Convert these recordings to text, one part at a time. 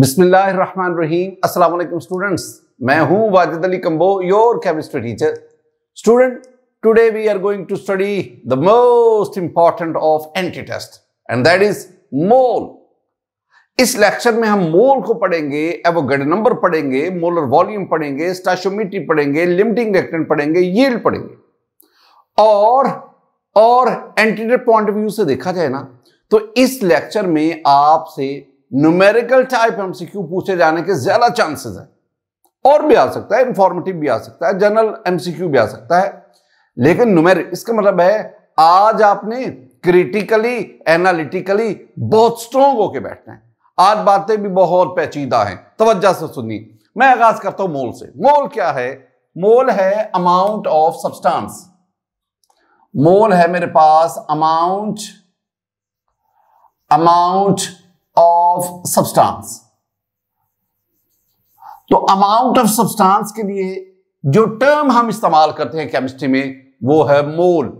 बिस्मिल्लाहिर्रहमानिर्रहीम अस्सलाम वालेकुम स्टूडेंट्स मैं हूं Wajid Ali Kamboh your chemistry teacher student today we are going to study the most important of entities and that is mole इस लेक्चर में हम मोल को पढ़ेंगे एवोगेड नंबर पढ़ेंगे मोलर वॉल्यूम पढ़ेंगे स्टाशोमीटी पढ़ेंगे लिमिटिंग रिएक्टेंट पढ़ेंगे यील्ड पढ़ेंगे और और एंटीडेट पॉइंट ऑफ व्यू से देखा जाए ना तो इस लेक्चर में आपसे न्यूमेरिकल टाइप एमसीक्यू पूछे जाने के ज्यादा चांसेस है और भी आ सकता है इंफॉर्मेटिव भी आ सकता है जनरल एमसीक्यू भी आ सकता है लेकिन न्यूमेरिक इसका मतलब है आज आपने क्रिटिकली एनालिटिकली बहुत स्ट्रोंग होके बैठना है आज बातें भी बहुत पेचीदा हैं तवज्जा से सुनिए मैं आगाज करता हूं मोल से मोल क्या है मोल है अमाउंट ऑफ सब्सटेंस मोल है मेरे पास अमाउंट अमाउंट ऑफ सब्सटेंस तो अमाउंट ऑफ सब्सटेंस के लिए जो टर्म हम इस्तेमाल करते हैं केमिस्ट्री में वो है मोल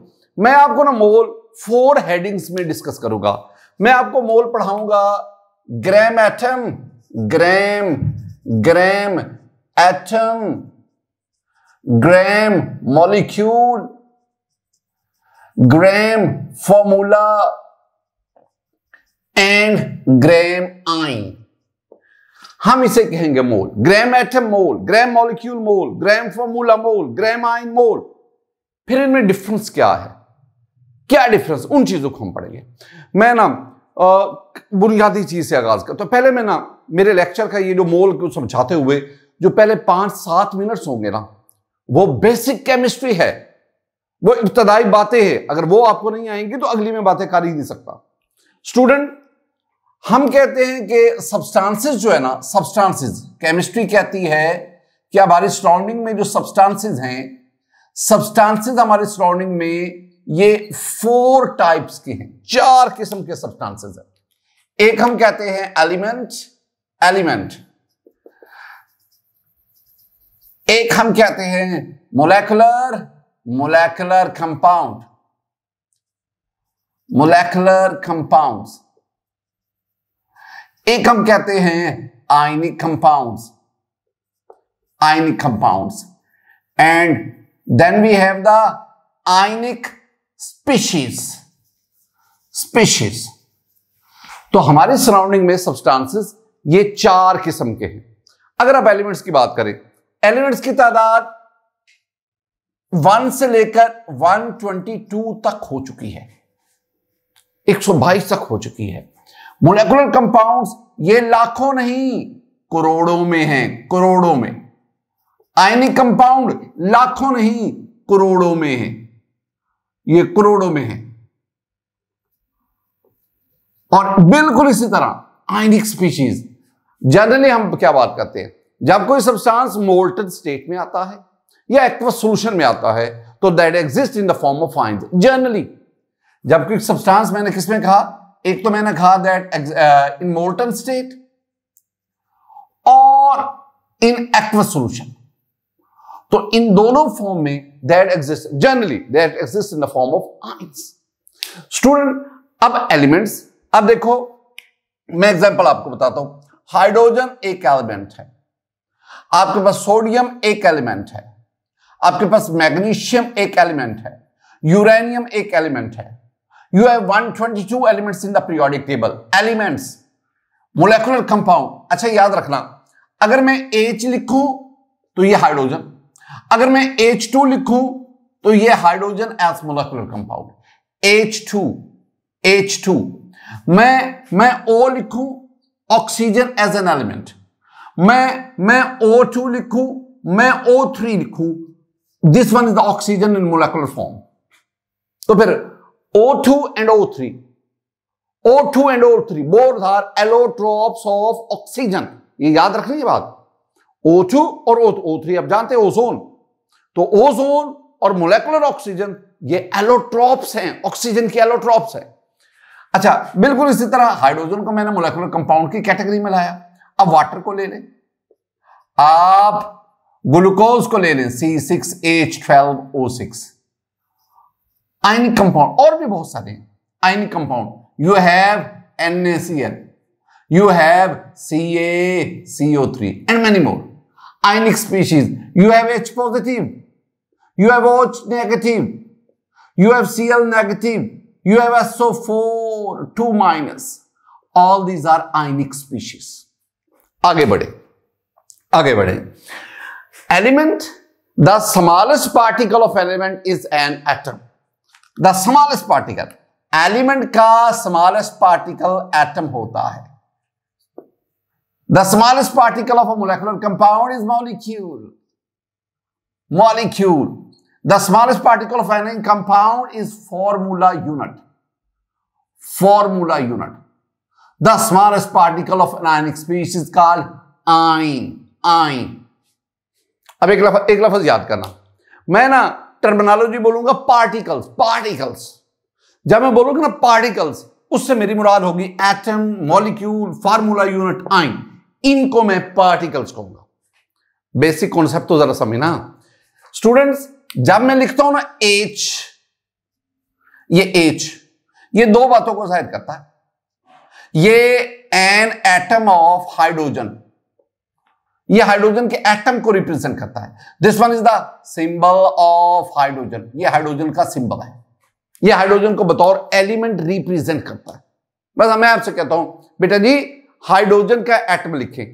मैं आपको ना मोल फोर हेडिंग्स में डिस्कस करूंगा मैं आपको मोल पढ़ाऊंगा gram atom gram gram atom gram molecule gram formula and gram ion हम इसे कहेंगे mole gram atom mole gram molecule mole gram formula mole gram ion mole फिर इनमें डिफरेंस क्या है क्या डिफरेंस उन चीजों को हम पढ़ेंगे मैं ना बुनियादी चीज से आगाज करता तो पहले मैं ना मेरे लेक्चर का ये जो मोल को समझाते हुए जो पहले पांच सात मिनट्स होंगे ना वो बेसिक केमिस्ट्री है वो इब्तदाई बातें हैं अगर वो आपको नहीं आएंगी तो अगली में बातें कर ही नहीं सकता स्टूडेंट हम कहते हैं कि सब्सटेंसेस जो है ना सब्सटेंसेस केमिस्ट्री कहती है कि हमारी सराउंडिंग में जो सब्सटेंसेस हैं सब्सटेंसेस हमारे सराउंडिंग में ये फोर टाइप्स के हैं चार किस्म के सब्सटेंसेस हैं एक हम कहते हैं एलिमेंट एलिमेंट एक हम कहते हैं molecular molecular compound molecular compounds एक हम कहते हैं ionic compounds ionic compounds and then we have the ionic species species तो हमारे सराउंडिंग में सब्सटेंसेस ये चार किस्म के हैं अगर आप एलिमेंट्स की बात करें एलिमेंट्स की तादाद वन से लेकर 122 तक हो चुकी है 122 तक हो चुकी है मोलिकुलर कंपाउंड्स ये लाखों नहीं करोड़ों में हैं करोड़ों में आयनिक कंपाउंड लाखों नहीं करोड़ों में है ये करोड़ों में है और बिल्कुल इसी तरह आयनिक स्पीशीज जनरली हम क्या बात करते हैं जब कोई सब्सटेंस मोल्टेड स्टेट में आता है या एक्वा सोल्यूशन में आता है तो that exist in the form of ions generally जबकि सब्सटेंस मैंने किसमें कहा एक तो मैंने कहा दैट इन मोर्टन स्टेट और इन एक्व सोल्यूशन तो इन दोनों फॉर्म में that exist generally that exist in the form of ions student अब एलिमेंट्स अब देखो मैं एग्जांपल आपको बताता हूं हाइड्रोजन एक एलिमेंट है आपके पास सोडियम एक एलिमेंट है आपके पास मैग्नीशियम एक एलिमेंट है यूरेनियम एक एलिमेंट है you have 122 elements in the periodic table elements molecular compound अच्छा याद रखना अगर मैं H लिखूं तो ये हाइड्रोजन अगर मैं H2 लिखूं तो ये hydrogen S molecular compound H2 H2 मैं मैं O लिखूं ऑक्सीजन एज एन एलिमेंट मैं मैं O2 लिखूं मैं O3 लिखूं this one is the oxygen in molecular form तो फिर O2 and O3. O2 and O3 both are allotropes of oxygen. ये याद रखनी ये बात O2 और O3 अब जानते हैं ओजोन तो ओजोन और मोलेकुलर ऑक्सीजन ये एलोट्रॉप्स हैं ऑक्सीजन के एलोट्रॉप्स हैं अच्छा बिल्कुल इसी तरह हाइड्रोजन को मैंने मोलेकुलर कंपाउंड की कैटेगरी में लाया अब वाटर को ले लें आप ग्लूकोज को ले लें C six H twelve O six Ionic compound और भी बहुत सारे हैं ionic compound you have NaCl you have CaCO 3 and many more. Ionic species, you have H positive, you have OH negative, you have Cl negative, you have SO4, 2 minus. All these are ionic species. आगे बढ़े आगे बढ़े Element. The smallest particle of element is an atom. The smallest particle element का smallest particle atom होता है the smallest particle of a molecular compound is molecule molecule the smallest particle of an compound is formula unit formula unit the smallest particle of an ionic species called ion ion अब एक लफ एक लफज याद करना मैं ना terminology बोलूंगा particles particles जब मैं बोलूंगा ना पार्टिकल्स उससे मेरी मुराद होगी एटम मॉलिक्यूल फार्मूला यूनिट आइन इनको मैं पार्टिकल्स कहूंगा बेसिक कॉन्सेप्ट तो जरा समझना स्टूडेंट्स जब मैं लिखता हूं ना एच ये एच ये दो बातों को जाहिर करता है ये एन एटम ऑफ हाइड्रोजन ये हाइड्रोजन के एटम को रिप्रेजेंट करता है this one is the symbol of hydrogen ये हाइड्रोजन का सिंबल है ये हाइड्रोजन को बतौर एलिमेंट रिप्रेजेंट करता है बस मैं आपसे कहता हूं बेटा जी हाइड्रोजन का एटम लिखें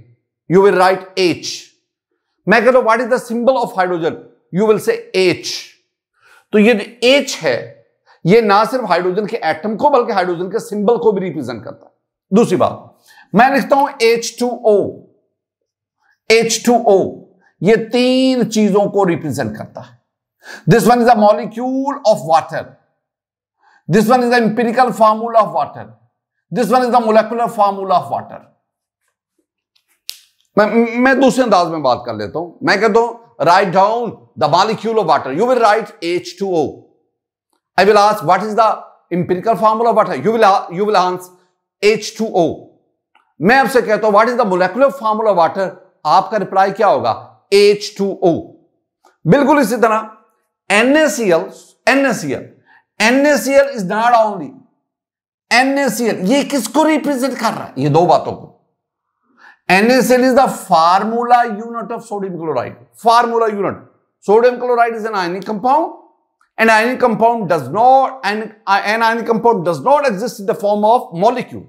यू विल राइट एच मैं कहता हूं what is the symbol of hydrogen you will say H तो ये जो एच है ये ना सिर्फ हाइड्रोजन के एटम को बल्कि हाइड्रोजन के सिंबल को भी रिप्रेजेंट करता है दूसरी बात मैं लिखता हूं एच टू ओ H2O ये तीन चीजों को रिप्रेजेंट करता है this one is a molecule of water this one is the empirical formula of water this one is the molecular formula of water मैं मैं दूसरे अंदाज में बात कर लेता हूं मैं कहता हूं write down the molecule of water you will write H two O I will ask what is the empirical formula of water you will you will answer H two O मैं आपसे कहता हूं what is the molecular formula of water आपका reply क्या होगा H two ओ बिल्कुल इसी तरह NaCl NaCl NaCl is not only NaCl ये किसको रिप्रेजेंट कर रहा है ये दो बातों को NaCl is the formula unit of sodium chloride formula unit sodium chloride is an ionic compound an ionic compound does not an ionic compound does not exist in the form of molecule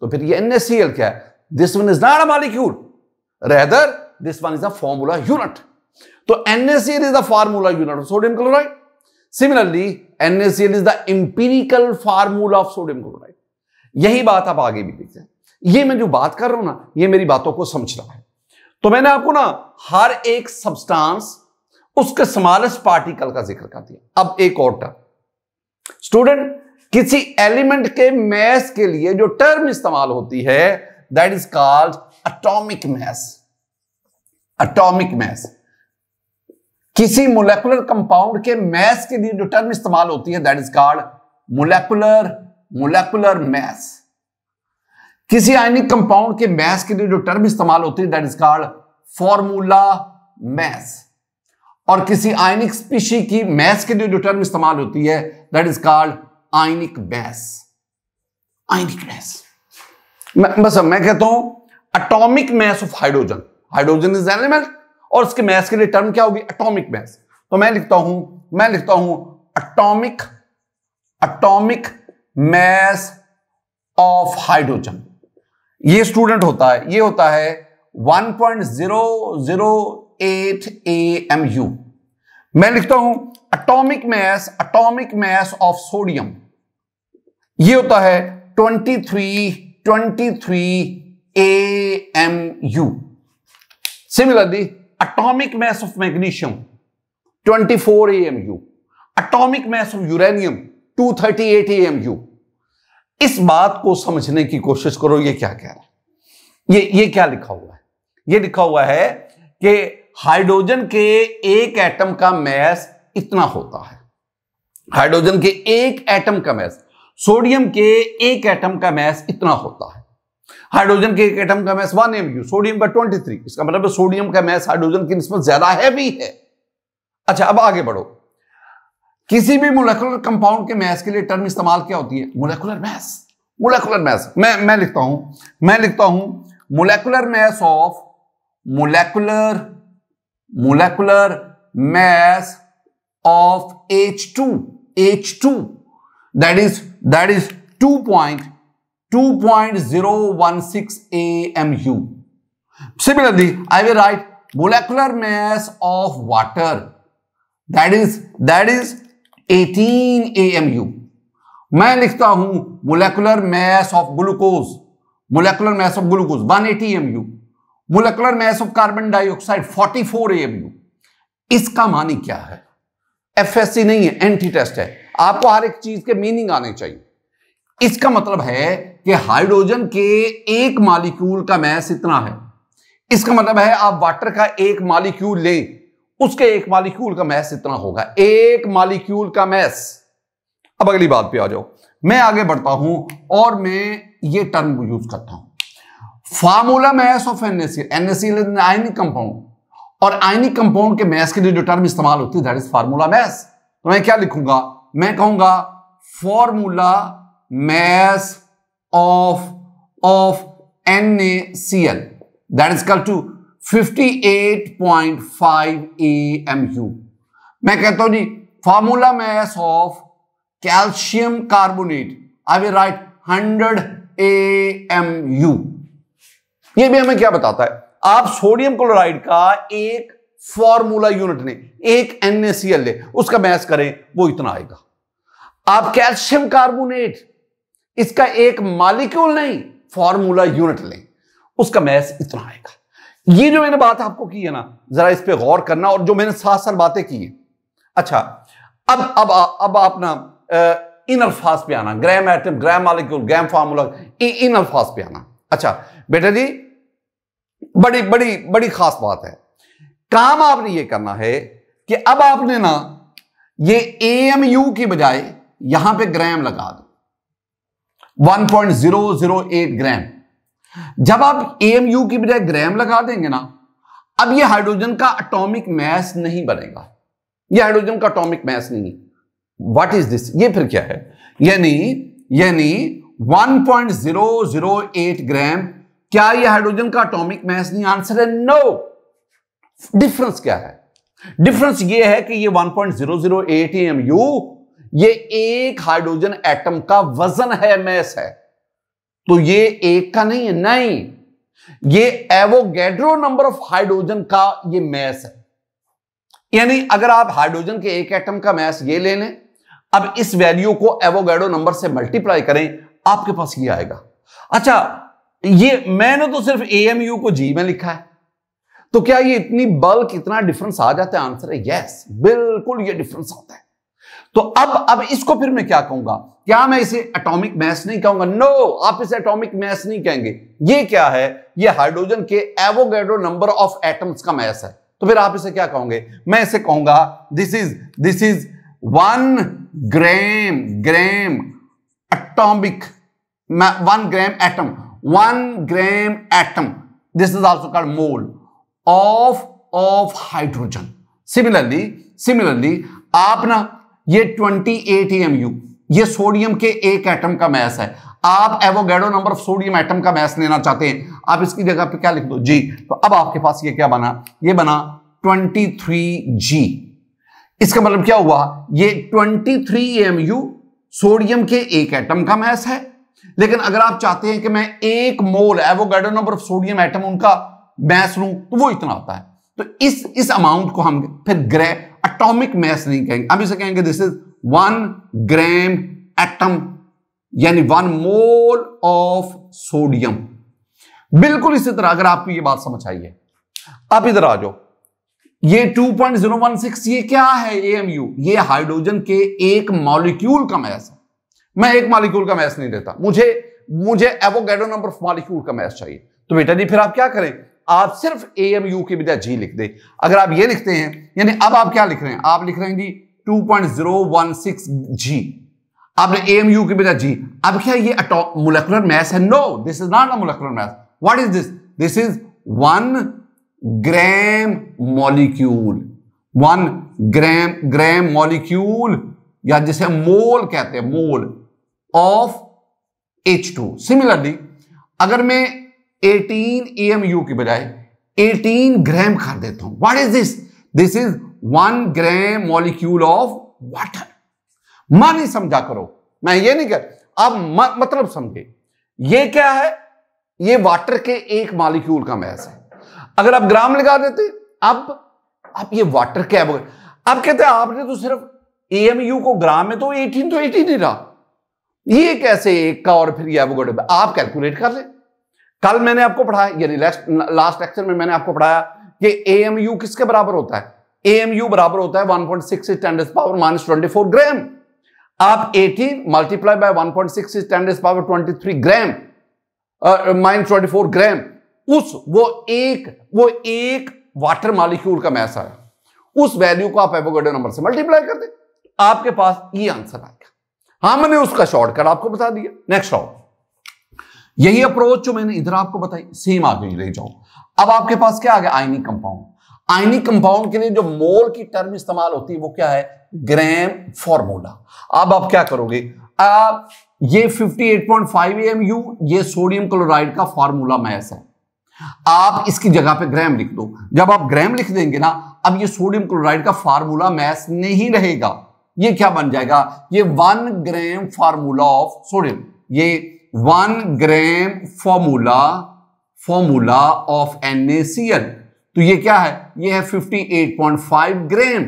तो फिर ये NaCl क्या है this one is not a molecule Rather, this one is a formula unit. So NaCl is the formula unit of sodium chloride. Similarly, NaCl is the empirical formula of sodium chloride. यही बात आप आगे भी देखते हैं ये मैं जो बात कर रहा हूं ना ये मेरी बातों को समझना है तो मैंने आपको ना हर एक सब्सटेंस उसके स्मॉलेस्ट पार्टिकल का जिक्र कर दिया अब एक और टर्म स्टूडेंट किसी एलिमेंट के मैस के लिए जो टर्म इस्तेमाल होती है that is called atomic mass atomic mass किसी मोलेकुलर कंपाउंड के मैस के लिए जो टर्म इस्तेमाल होती है that is called molecular molecular mass किसी आयनिक कंपाउंड के मैस के लिए जो टर्म इस्तेमाल होती है that is called formula mass और किसी आयनिक स्पीशी की मैस के लिए जो टर्म इस्तेमाल होती है that is called ionic mass ionic mass मैं बस मैं कहता हूं atomic mass of hydrogen hydrogen is element और उसके मैस के लिए टर्म क्या होगी अटोमिक मैस तो मैं लिखता हूं मैं लिखता हूं atomic atomic mass of hydrogen ये स्टूडेंट होता है ये होता है 1.008 एएमयू मैं लिखता हूं atomic mass atomic mass of sodium ये होता है 23 23 M AMU. Similarly, atomic mass of magnesium 24 AMU. Atomic mass of uranium 238 U इस बात को समझने की कोशिश करो ये क्या कह रहा है ये ये क्या लिखा हुआ है ये लिखा हुआ है कि हाइड्रोजन के एक एटम का मैस इतना होता है हाइड्रोजन के एक एटम का मैस सोडियम के एक एटम का मैस इतना होता है हाइड्रोजन के एक एटम का mass one M U sodium का ट्वेंटी थ्री इसका मतलब सोडियम का मैस हाइड्रोजन की निस्बत ज्यादा हैवी है अच्छा अब आगे बढ़ो किसी भी मोलिकुलर कंपाउंड के मैस के लिए टर्म इस्तेमाल क्या होती है मोलिकुलर मैस मोलिकुलर मैस मैं मैं लिखता हूं मैं लिखता हूं molecular mass of molecular molecular mass of H H two two that is that is two point 2.016 AMU. Similarly, I will write molecular mass of water. That is, that is 18 AMU. मैं लिखता हूं molecular mass of glucose molecular mass of glucose 180 MU molecular mass of carbon dioxide 44 MU इसका मानी क्या है FSc नहीं है anti test है आपको हर एक चीज के मीनिंग आने चाहिए इसका मतलब है कि हाइड्रोजन के एक मालिक्यूल का मैस इतना है इसका मतलब है आप वाटर का एक मालिक्यूल लें उसके एक मालिक्यूल का मैस इतना होगा एक मालिक्यूल का मैस अब अगली बात पे आ जाओ मैं आगे बढ़ता हूं और मैं ये टर्म यूज करता हूं formula mass of N A C L N A C L ionic compound और आयनिक कंपाउंड के मैस के लिए जो टर्म इस्तेमाल होती है दैट इज फार्मूला मैस तो मैं क्या लिखूंगा मैं कहूंगा formula mass of of NaCl that is equal to 58.5 AMU मैं कहता हूं जी formula mass of calcium carbonate I will write 100 AMU ये भी हमें क्या बताता है आप सोडियम क्लोराइड का एक फॉर्मूला यूनिट ने एक NaCl ले उसका मैस करें वो इतना आएगा आप कैल्शियम कार्बोनेट इसका एक मालिक्यूल नहीं फॉर्मूला यूनिट लें उसका मैस इतना आएगा ये जो मैंने बात आपको की है ना जरा इस पर गौर करना और जो मैंने सात साल बातें की है अच्छा अब अब अब आप ना इन अल्फाज पे आना gram atom gram molecule gram formula इन अल्फाज पे आना अच्छा बेटा जी बड़ी बड़ी बड़ी खास बात है काम आपने ये करना है कि अब आपने ना ये ए एम यू की बजाय यहां पे ग्राम लगा दो 1.008 ग्राम जब आप एमयू की बजाय ग्राम लगा देंगे ना अब ये हाइड्रोजन का अटोमिक मैस नहीं बनेगा ये हाइड्रोजन का अटोमिक मैस नहीं व्हाट इज दिस ये फिर क्या है यानी यानी 1.008 ग्राम क्या ये हाइड्रोजन का अटोमिक मैस नहीं आंसर है नो डिफरेंस क्या है डिफरेंस ये है कि ये 1.008 पॉइंट जीरो जीरो एट ये एक हाइड्रोजन एटम का वजन है मैस है तो ये एक का नहीं है नहीं ये एवोगेड्रो नंबर ऑफ हाइड्रोजन का ये मैस है यानी अगर आप हाइड्रोजन के एक एटम का मैस ये ले लें अब इस वैल्यू को एवोगेड्रो नंबर से मल्टीप्लाई करें आपके पास ये आएगा अच्छा ये मैंने तो सिर्फ एमयू को जी में लिखा है तो क्या ये इतनी बल्क इतना डिफरेंस आ जाता है आंसर है यस बिल्कुल ये डिफरेंस आता है तो अब अब इसको फिर मैं क्या कहूंगा क्या मैं इसे एटॉमिक मैस नहीं कहूंगा नो no, आप इसे एटॉमिक मैस नहीं कहेंगे ये क्या है ये हाइड्रोजन के एवोगेडो नंबर ऑफ एटम्स का मैस है तो फिर आप इसे क्या कहोगे मैं इसे कहूंगा this is this is one gram gram atomic one gram atom one gram atom this is also called mole of of hydrogen similarly similarly आप ना ये 28 एमयू ये सोडियम के एक एटम का मैस है आप Avogadro number of sodium atom का मैस लेना चाहते हैं आप इसकी जगह पे क्या लिख दो जी तो अब आपके पास ये क्या बना ये बना 23 जी इसका मतलब क्या हुआ ये 23 यू सोडियम के एक एटम का मैस है लेकिन अगर आप चाहते हैं कि मैं एक mole Avogadro number of sodium atom उनका मैस लू तो वो इतना होता है तो इस इस अमाउंट को हम फिर ग्रह एटॉमिक मैस नहीं कहेंगे हम इसे कहेंगे this is one gram atom यानी वन मोल ऑफ सोडियम बिल्कुल इसी तरह अगर आपको ये बात समझ आई है अब इधर आ जाओ ये 2.016 ये क्या है एएमयू ये हाइड्रोजन के एक मॉलिक्यूल का मैस है मैं एक मॉलिक्यूल का मैस नहीं देता मुझे मुझे एवोगेडो नंबर ऑफ मॉलिक्यूल का मैस चाहिए तो बेटा जी फिर आप क्या करें आप सिर्फ ए एम यू की बजाय जी लिख दें अगर आप ये लिखते हैं यानी अब आप क्या लिख रहे हैं आप लिख रहे हैं जी 2.016 जी आपने ए एम यू की बजाय जी अब क्या ये मोलकुलर मैथ है no this is not a molecular mass what is this this is one gram molecule one gram gram molecule या जिसे मोल कहते हैं मोल ऑफ H2 सिमिलरली अगर मैं 18 ईएमयू की बजाय 18 ग्राम खा देता हूं what is this this is one gram molecule of water मन ही समझा करो मैं ये नहीं कर अब मतलब समझे ये क्या है ये वाटर के एक मॉलिक्यूल का मैस है अगर आप ग्राम लगा देते अब अब ये वाटर क्या है अब कहते हैं आपने तो सिर्फ एएमयू को ग्राम में तो 18 तो 18 ही रहा ये कैसे एक का और फिर ये आप कैलकुलेट कर लें कल मैंने आपको पढ़ाया यानी लास्ट लेक्चर में मैंने आपको पढ़ाया कि एएमयू किसके बराबर होता है एएमयू बराबर होता है 1.6 point six power minus twenty gram आप 18 multiply by 1.6 point six power 23 gram minus twenty gram उस वो एक वो एक वाटर मालिक्यूल का मैसा आया उस वैल्यू को आप एवोगेडो नंबर से मल्टीप्लाई कर दे आपके पास ये आंसर आएगा मैंने उसका शॉर्टकट आपको बता दिया नेक्स्ट शॉर्ट यही अप्रोच जो मैंने इधर आपको बताई सेम आगे ले जाओ अब आपके पास क्या आ गया आयनिक कंपाउंड आयनिक कंपाउंड के लिए जो मोल की टर्म इस्तेमाल होती है वो क्या है ग्रैम फॉर्मूला अब आप क्या करोगे आप ये 58.5 एमयू ये सोडियम क्लोराइड का फॉर्मूला मैस है आप इसकी जगह पे ग्रैम लिख दो जब आप ग्रैम लिख देंगे ना अब ये सोडियम क्लोराइड का फार्मूला मैस नहीं रहेगा ये क्या बन जाएगा ये one gram formula of sodium ये one gram formula formula of NaCl तो ये क्या है ये है 58.5 gram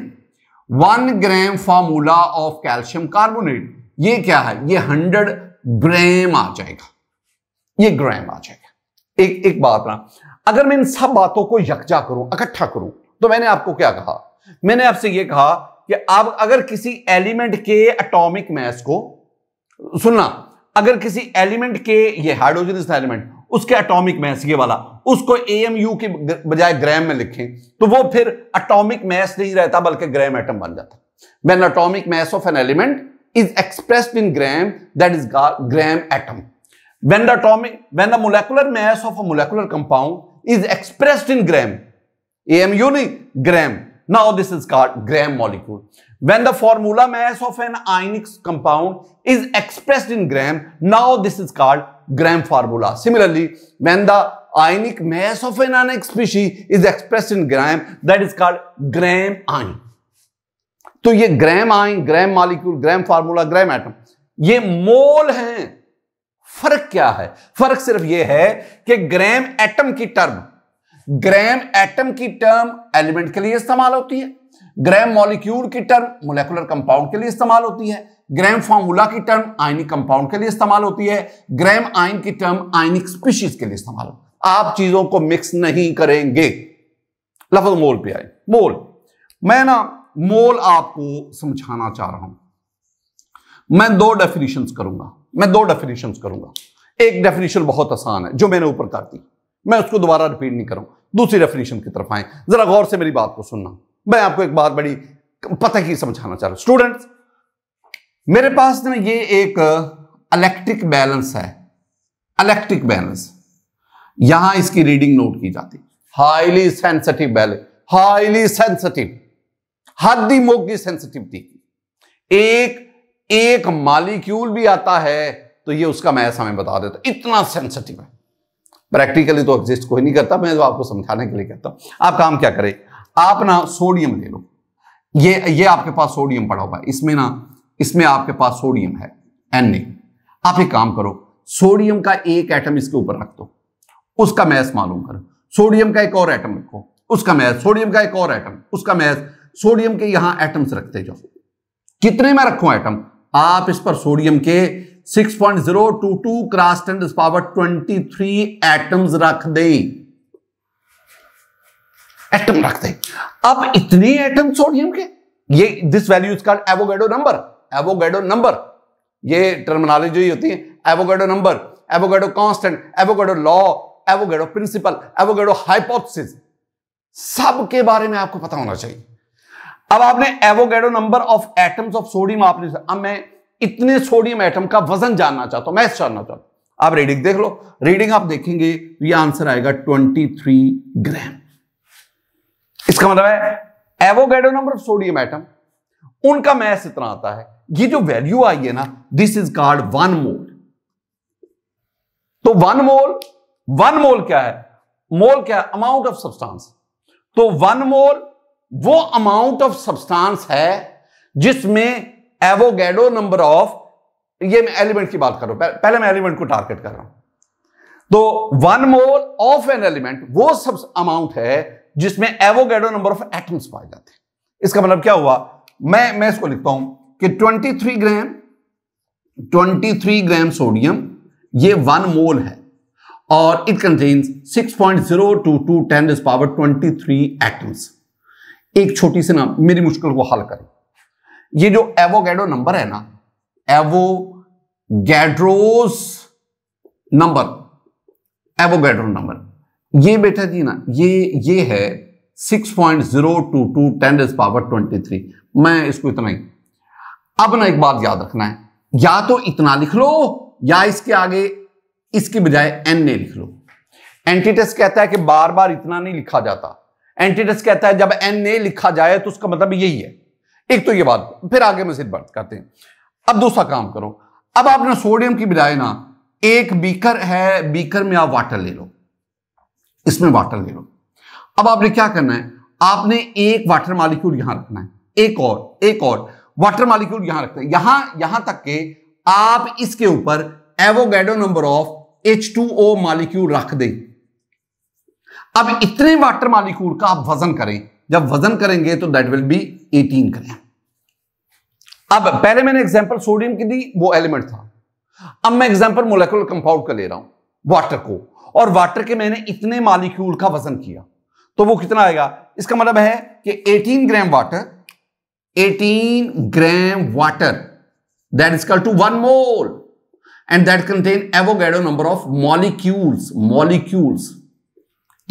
one gram formula of calcium carbonate ये क्या है ये 100 ग्राम आ जाएगा ये ग्राम आ जाएगा एक एक बात ना अगर मैं इन सब बातों को यकजा करूं इकट्ठा करूं तो मैंने आपको क्या कहा मैंने आपसे यह कहा कि आप अगर किसी एलिमेंट के एटॉमिक मैस को सुनना अगर किसी एलिमेंट के ये हाइड्रोजनस एलिमेंट उसके अटोमिक मैस ये वाला उसको एएमयू के बजाय ग्राम में लिखें तो वो फिर एटॉमिक मैस नहीं रहता बल्कि ग्राम एटम बन जाता when atomic mass of an element is express in gram that is gram atom when the atomic when the molecular mass of a molecular compound is expressed in gram gram AMU नहीं gram Now this is called gram molecule. When the formula mass of an ionic compound is expressed in gram, now this is called gram formula. Similarly, when the ionic mass of an ionic species is expressed in gram, that is called gram ion. तो ये gram ion gram molecule gram formula gram atom ये mole हैं फर्क क्या है फर्क सिर्फ ये है कि ग्राम एटम की टर्म ग्रैम एटम की टर्म एलिमेंट के लिए इस्तेमाल होती है ग्रैम मॉलिक्यूल की टर्म मोलेकुलर कंपाउंड के लिए इस्तेमाल होती है ग्रैम फॉर्मूला की टर्म आयनिक कंपाउंड के लिए इस्तेमाल होती है ग्रैम आयन की टर्म आयनिक स्पीशीज के लिए इस्तेमाल होती है आप चीजों को मिक्स नहीं करेंगे लफज मोल पे आए मोल मैं ना मोल आपको समझाना चाह रहा हूं मैं दो डेफिनेशन करूंगा मैं दो डेफिनेशन करूंगा एक डेफिनेशन बहुत आसान है जो मैंने ऊपर कर दी मैं उसको दोबारा रिपीट नहीं करूं दूसरी डेफिनेशन की तरफ आए जरा गौर से मेरी बात को सुनना मैं आपको एक बात बड़ी पता की समझाना चाह रहा हूं स्टूडेंट्स मेरे पास ना ये एक इलेक्ट्रिक बैलेंस है इलेक्ट्रिक बैलेंस यहां इसकी रीडिंग नोट की जाती highly sensitive balance highly sensitive हद मोगी सेंसिटिविटी की एक एक मालिक्यूल भी आता है तो ये उसका मैं समय बता देता इतना सेंसिटिव है प्रैक्टिकली तो एग्जिस्ट कोई नहीं करता मैं तो आपको समझाने के लिए कहता हूं आप काम क्या करें आप ना सोडियम ले लो ये ये आपके पास सोडियम पड़ा हुआ है इसमें ना इसमें आपके पास सोडियम है एन ए आप एक काम करो सोडियम का एक एटम इसके ऊपर रख दो उसका मैथ मालूम करो सोडियम का एक और एटम रखो उसका मैथ सोडियम का एक और एटम उसका मैथ सोडियम के यहां एटम्स रखते जाओ कितने में रखो एटम आप इस पर सोडियम के 6.022 क्रॉस 10 पावर 23 एटम्स रख दें एटम रख दें अब इतने एटम सोडियम के ये this value is called Avogadro number Avogadro number ये टर्मिनोलॉजी होती है Avogadro number Avogadro constant Avogadro law Avogadro principle Avogadro hypothesis सब के बारे में आपको पता होना चाहिए अब आपने Avogadro number of atoms of sodium आपने अब मैं इतने सोडियम एटम का वजन जानना चाहता हूं मैथ जानना चाहता हूं आप रीडिंग देख लो रीडिंग आप देखेंगे ये आंसर आएगा 23 ग्राम इसका मतलब है Avogadro number of sodium atom उनका मैथ इतना आता है ये जो वैल्यू आई है ना this is called one mole तो वन मोल वन मोल क्या है मोल क्या है अमाउंट ऑफ सब्सटांस तो वन मोल वो अमाउंट ऑफ सब्सटांस है जिसमें एवोगेडो नंबर ऑफ ये मैं एलिमेंट की बात कर रहा हूं पहले मैं एलिमेंट को टारगेट कर रहा हूं तो one mole of an element वो सब अमाउंट है जिसमें एवोगेडो नंबर ऑफ एटम्स पाए जाते हैं इसका मतलब क्या हुआ मैं मैं इसको लिखता हूं कि 23 ग्राम 23 ग्राम सोडियम ये वन मोल है और it contains 6.022 ten power 23 atoms एक छोटी सी नाम मेरी मुश्किल को हल करें ये जो एवोगेडो नंबर है ना एवो गैड्रोस नंबर एवोगेड्रो नंबर ये बेटा जी ना ये ये है 6.022 टेन इज पावर ट्वेंटी मैं इसको इतना ही अब ना एक बात याद रखना है या तो इतना लिख लो या इसके आगे इसके बजाय एन ने लिख लो एंटीटेस कहता है कि बार बार इतना नहीं लिखा जाता एंटीटेस कहता है जब एन ने लिखा जाए तो उसका मतलब यही है एक तो ये बात फिर आगे में सिर्फ बर्थ करते हैं अब दूसरा काम करो अब आपने सोडियम की बजाय ना एक बीकर है बीकर में आप वाटर ले लो इसमें वाटर ले लो अब आपने क्या करना है आपने एक वाटर मालिक्यूल यहां रखना है एक और एक और वाटर मालिक्यूल यहां रखना है यहां यहां तक के आप इसके ऊपर Avogadro number of H two O molecule रख दें अब इतने वाटर मालिक्यूल का आप वजन करें जब वजन करेंगे तो दैट विल बी 18 ग्राम अब पहले मैंने एग्जांपल सोडियम की दी वो एलिमेंट था अब मैं एग्जांपल मोलिकुलर कंपाउंड का ले रहा हूं वाटर को और वाटर के मैंने इतने मालिक्यूल का वजन किया तो वो कितना आएगा इसका मतलब है कि 18 gram water 18 gram water that is equal to one mole and that contain Avogadro number of molecules molecules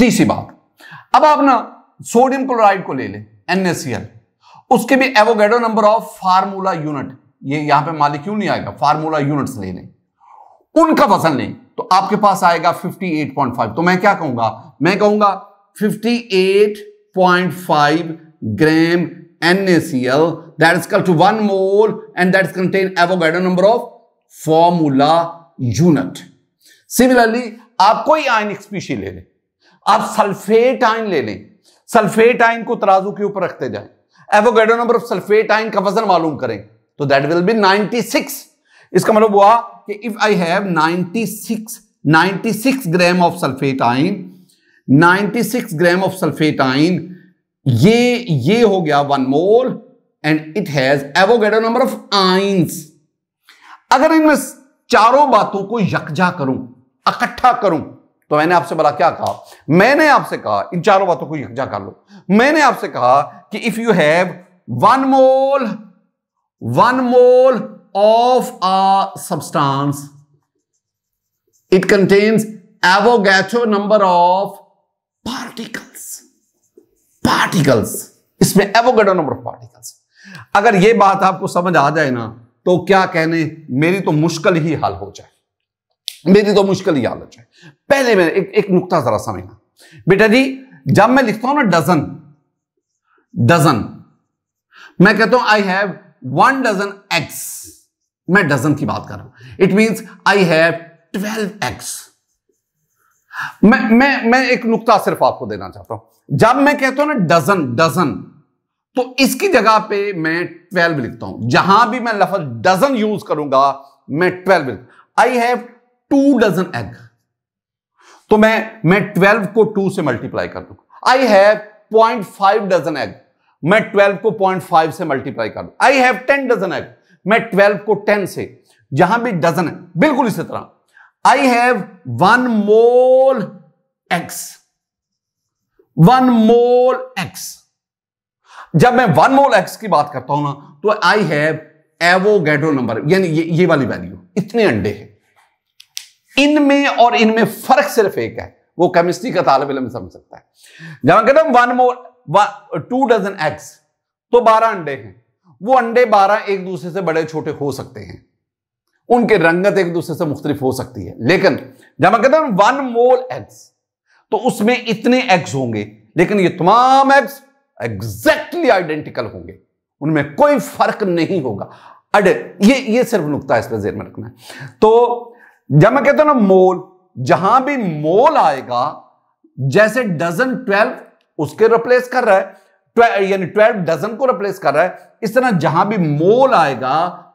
तीसरी बात अब आप ना सोडियम क्लोराइड को ले ले एनएसीएल उसके भी Avogadro number of formula unit ये यहां पे मालिक्यूल नहीं आएगा फार्मूला यूनिट्स ले लें उनका वजन लें तो आपके पास आएगा 58.5 तो मैं क्या कहूंगा मैं कहूंगा 58.5 gram NaCl that is equal to one mole and that is contain Avogadro number of formula unit. Similarly, आप कोई आयन स्पीशी ले लें आप सल्फेट आयन ले लें सल्फेट आइन को तराजू के ऊपर रखते जाए एवोगेडो नंबर ऑफ सल्फेट आइन का वजन मालूम करें तो दैट विल बी सिक्स इसका मतलब हुआ कि if I have ninety six gram of sulphate ion ninety six gram of sulphate ion ये ये हो गया one mole and it has Avogadro number of ions अगर इनमें चारों बातों को यकजा करूं इकट्ठा करूं तो मैंने आपसे बोला क्या कहा मैंने आपसे कहा इन चारों बातों को यकजा कर लो मैंने आपसे कहा कि if you have one mole one mole of a substance it contains एवोगैचो नंबर ऑफ पार्टिकल्स पार्टिकल्स इसमें एवोगैडो नंबर ऑफ पार्टिकल्स अगर यह बात आपको समझ आ जाए ना तो क्या कहने मेरी तो मुश्किल ही हल हो जाए मेरी तो मुश्किल ही हालत है पहले मैं एक, एक नुकता जरा समझना बेटा जी जब मैं लिखता हूं ना डजन डजन मैं कहता हूं I have one dozen X मैं डजन की बात कर रहा हूं it means I have twelve X मैं मैं मैं एक नुकता सिर्फ आपको देना चाहता हूं जब मैं कहता हूं ना डजन डजन तो इसकी जगह पे मैं ट्वेल्व लिखता हूं जहां भी मैं लफज डजन यूज करूंगा मैं twelve I have two dozen egg तो मैं मैं ट्वेल्व को टू से मल्टीप्लाई कर दू I have point five dozen egg मैं ट्वेल्व को पॉइंट फाइव से मल्टीप्लाई कर दू I have ten dozen egg मैं ट्वेल्व को टेन से जहां भी डजन है बिल्कुल इसी तरह I have one mole X one mole X जब मैं वन मोल एक्स की बात करता हूं ना तो आई हैव एवोगेडो नंबर यानी ये, ये वाली वैल्यू इतने अंडे हैं इनमें और इनमें फर्क सिर्फ एक है वो केमिस्ट्री का तालब इलम समझ सकता है जहां कहते हैं one more two dozen eggs तो बारह अंडे हैं वो अंडे बारह एक दूसरे से बड़े छोटे हो सकते हैं उनके रंगत एक दूसरे से मुख्तलिफ हो सकती है लेकिन जब मैं कहता हूं वन मोल एग्स तो उसमें इतने एग्स होंगे लेकिन ये तमाम एग्स एग्जैक्टली आइडेंटिकल होंगे उनमें कोई फर्क नहीं होगा अड ये ये सिर्फ नुकता इस पर जेर में रखना है तो जब मैं कहता हूं ना मोल जहां भी मोल आएगा जैसे डजन ट्वेल्व उसके रिप्लेस कर रहा है यानी ट्वेल्व डजन को रिप्लेस कर रहा है इस तरह जहां भी मोल आएगा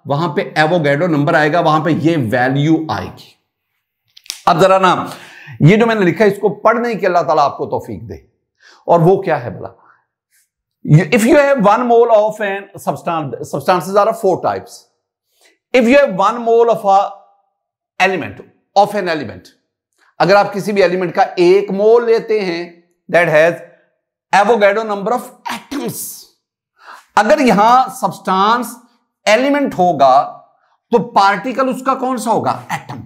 वहां पे एवोगेडो नंबर आएगा वहां पे ये वैल्यू आएगी अब जरा ना ये जो मैंने लिखा है इसको पढ़ने की अल्लाह ताला आपको तोफीक दे और वो क्या है बोला if you have one mole of an substances are four types if you have one mole of element of an element अगर आप किसी भी एलिमेंट का एक मोल लेते हैं that has Avogadro number of atoms अगर यहां सब्सटेंस एलिमेंट होगा तो पार्टिकल उसका कौन सा होगा एटम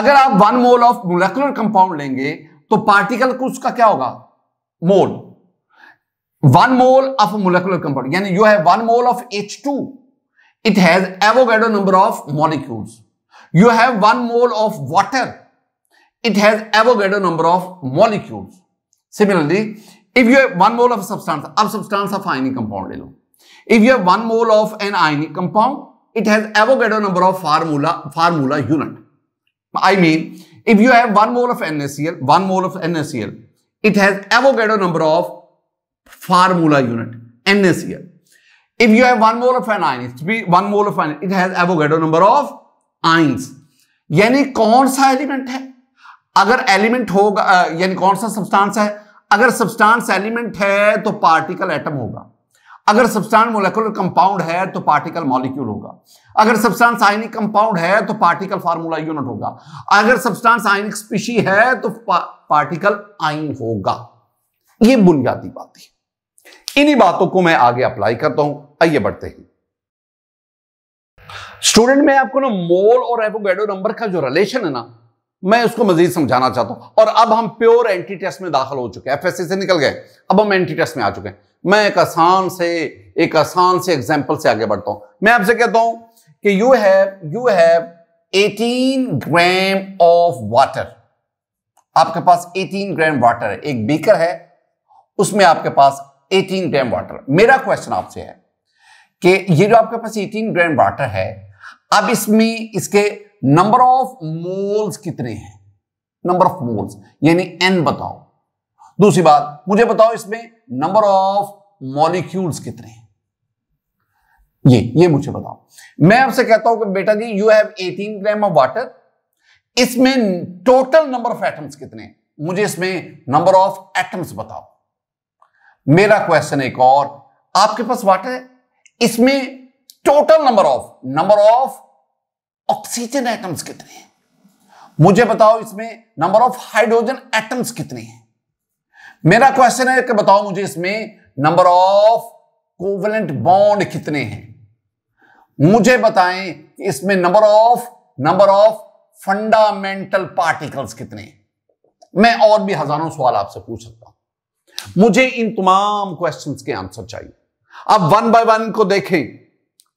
अगर आप one mole of molecular compound लेंगे तो पार्टिकल उसका क्या होगा mole one mole of molecular compound यानी you have one mole of H two it has Avogadro number of molecules you have one mole of water, it has Avogadro number of molecules. Similarly, if you have one mole of substance, अब substance of ionic compound If you have one mole of an ionic compound, it has Avogadro number of formula formula unit. I mean, if you have one mole of NaCl, one mole of NaCl, it has Avogadro number of formula unit NaCl. If you have one mole of an ion, one mole of an it has Avogadro number of ions यानी कौन सा element है अगर element होगा यानी कौन सा substance है अगर सब्सटेंस एलिमेंट है तो पार्टिकल एटम होगा अगर सब्सटेंस मोलेकुलर कंपाउंड है तो पार्टिकल मॉलिक्यूल होगा अगर सब्सटेंस आयनिक कंपाउंड है तो पार्टिकल फार्मूला यूनिट होगा अगर सब्सटेंस आयनिक स्पीशी है तो पा, पार्टिकल आइन होगा ये बुनियादी बात है इन्हीं बातों को मैं आगे अप्लाई करता हूं आइए बढ़ते हैं स्टूडेंट में आपको ना मोल और एवोगेडो नंबर का जो रिलेशन है ना मैं उसको मजीद समझाना चाहता हूं और अब हम प्योर एंटी टेस्ट में दाखिल हो चुके हैं एफ से निकल गए अब हम एंटी टेस्ट में आ चुके हैं मैं एक आसान से एक आसान से एग्जाम्पल से आगे बढ़ता हूं मैं आपसे कहता हूं कि you have you have 18 gram of water आपके पास 18 ग्राम वाटर है एक बीकर है उसमें आपके पास 18 ग्राम वाटर मेरा क्वेश्चन आपसे है कि ये जो आपके पास 18 ग्राम वाटर है अब इसमें इसके नंबर ऑफ मोल्स कितने हैं नंबर ऑफ मोल्स यानी एन बताओ दूसरी बात मुझे बताओ इसमें नंबर ऑफ मॉलिक्यूल्स कितने हैं ये ये मुझे बताओ मैं आपसे कहता हूं कि बेटा जी you have 18 gram of water इसमें टोटल नंबर ऑफ एटम्स कितने हैं मुझे इसमें नंबर ऑफ एटम्स बताओ मेरा क्वेश्चन एक और आपके पास वाटर है इसमें total number of number of oxygen atoms कितने हैं मुझे बताओ इसमें नंबर ऑफ हाइड्रोजन एटम्स कितने हैं मेरा क्वेश्चन है कि बताओ मुझे इसमें नंबर ऑफ कोवलेंट बॉन्ड कितने हैं मुझे बताएं इसमें number of number of fundamental particles कितने हैं मैं और भी हजारों सवाल आपसे पूछ सकता हूं मुझे इन तमाम क्वेश्चंस के आंसर चाहिए अब वन बाय वन को देखें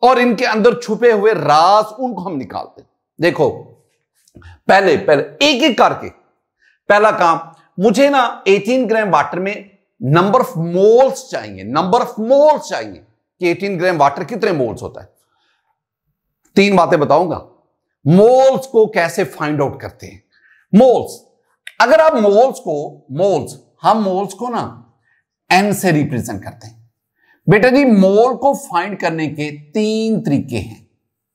और इनके अंदर छुपे हुए राज उनको हम निकालते देखो पहले पहले एक एक करके पहला काम मुझे ना 18 ग्राम वाटर में नंबर ऑफ मोल्स चाहिए नंबर ऑफ मोल्स चाहिए कि 18 ग्राम वाटर कितने मोल्स होता है तीन बातें बताऊंगा मोल्स को कैसे फाइंड आउट करते हैं मोल्स अगर आप मोल्स को मोल्स हम मोल्स को ना एन से रिप्रेजेंट करते हैं बेटा जी मोल को फाइंड करने के तीन तरीके हैं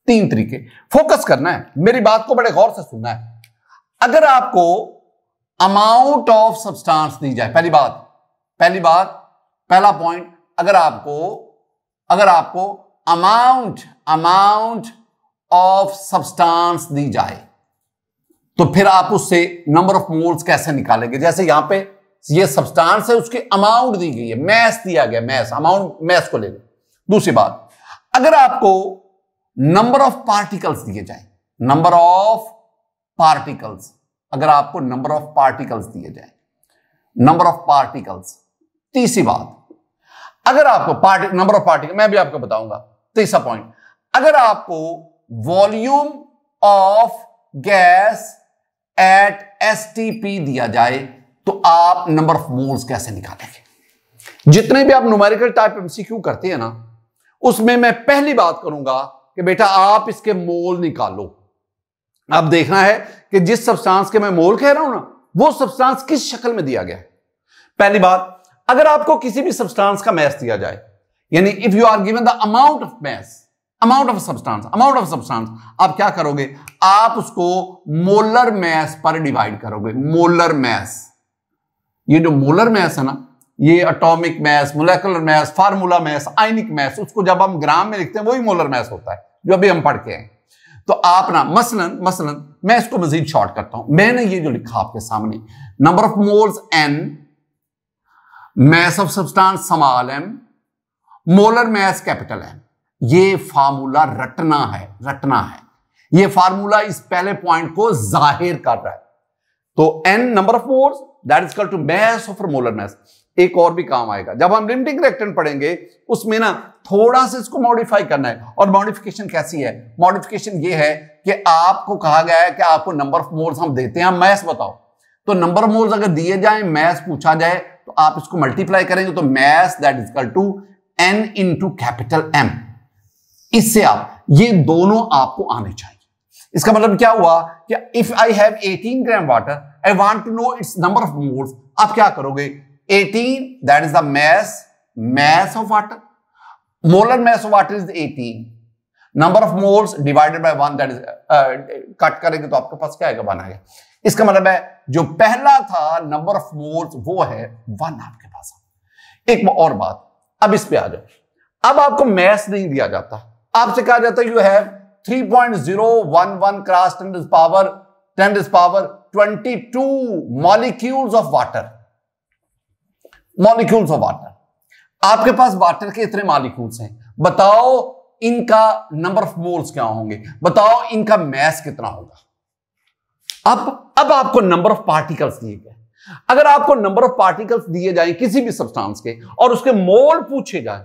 तीन तरीके फोकस करना है मेरी बात को बड़े गौर से सुनना है अगर आपको अमाउंट ऑफ सब्सटेंस दी जाए पहली बात पहली बात पहला पॉइंट अगर आपको अगर आपको अमाउंट अमाउंट ऑफ सब्सटेंस दी जाए तो फिर आप उससे नंबर ऑफ मोल्स कैसे निकालेंगे जैसे यहां पे ये सब्सटेंस है उसकी अमाउंट दी गई है मैस दिया गया मैस अमाउंट मैस को ले लो दूसरी बात अगर आपको नंबर ऑफ पार्टिकल्स दिए जाए नंबर ऑफ पार्टिकल्स अगर आपको नंबर ऑफ पार्टिकल्स दिए जाए नंबर ऑफ पार्टिकल्स तीसरी बात अगर आपको पार्टी नंबर ऑफ पार्टिकल मैं भी आपको बताऊंगा तीसरा पॉइंट अगर आपको volume of gas at S दिया जाए तो आप नंबर ऑफ मोल्स कैसे निकालेंगे जितने भी आप नुमेरिकल टाइप एमसीक्यू करते हैं ना उसमें मैं पहली बात करूंगा कि बेटा आप इसके मोल निकालो अब देखना है कि जिस सब्सटेंस के मैं मोल कह रहा हूं ना वो सब्सटेंस किस शक्ल में दिया गया पहली बात अगर आपको किसी भी सब्सटेंस का मैस दिया जाए यानी if you are given the amount of mass amount of substance amount of substance आप क्या करोगे आप उसको मोलर मैस पर डिवाइड करोगे मोलर मैस ये जो मोलर मैस है ना ये atomic mass molecular mass formula mass ionic mass उसको जब हम ग्राम में लिखते हैं वही मोलर मैस होता है जो अभी हम पढ़ के हैं तो आप ना मसलन मसलन मैं इसको मजीद शॉर्ट करता हूं मैंने ये जो लिखा आपके सामने number of moles n mass of substance small m molar mass capital M ये फार्मूला रटना है रटना है ये फार्मूला इस पहले पॉइंट को जाहिर कर रहा है तो n number of moles that is equal to mass of molar mass एक और भी काम आएगा जब हम लिमिटिंग रिएक्टेंट पढ़ेंगे उसमें ना थोड़ा सा इसको मॉडिफाई करना है और मॉडिफिकेशन कैसी है मॉडिफिकेशन ये है कि आपको कहा गया है कि आपको नंबर ऑफ मोल्स हम देते हैं मैस बताओ तो नंबर ऑफ मोल्स अगर दिए जाए मैस पूछा जाए तो आप इसको मल्टीप्लाई करेंगे तो mass that is equal to n into capital M इससे आप ये दोनों आपको आने चाहिए इसका मतलब क्या हुआ कि if I have 18 gram water I want to know its number of moles आप क्या करोगे 18 that is the mass mass of water molar mass of water is 18 number of moles divided by one that is cut करेंगे तो आपके पास क्या आएगा one आएगा इसका मतलब है जो पहला था नंबर ऑफ मोल्स वो है वन आपके पास एक और बात अब इस पे आ जाओ अब आपको मैस नहीं दिया जाता आपसे कहा जाता है you have 3.011 cross 10 power 10 power 22 molecules of water molecules of water आपके पास वाटर के इतने मॉलिक्यूल्स हैं बताओ इनका नंबर ऑफ मोल्स क्या होंगे बताओ इनका मैस कितना होगा अब अब आपको नंबर ऑफ पार्टिकल्स दिए गए अगर आपको नंबर ऑफ पार्टिकल्स दिए जाए किसी भी सब्सटेंस के और उसके मोल पूछे जाए